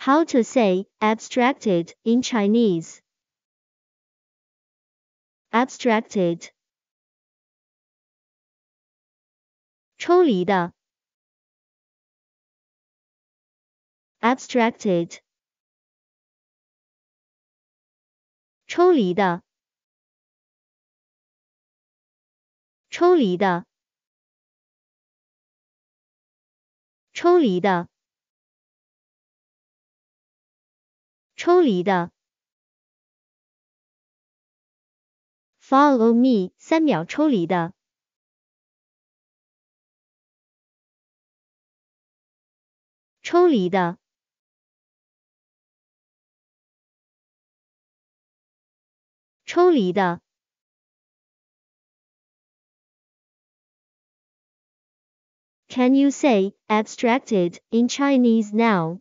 How to say abstracted in Chinese? Abstracted. Abstracted. 抽离的.抽离的.抽离的。Follow me，三秒抽离的。抽离的。抽离的。Can you say abstracted in Chinese now?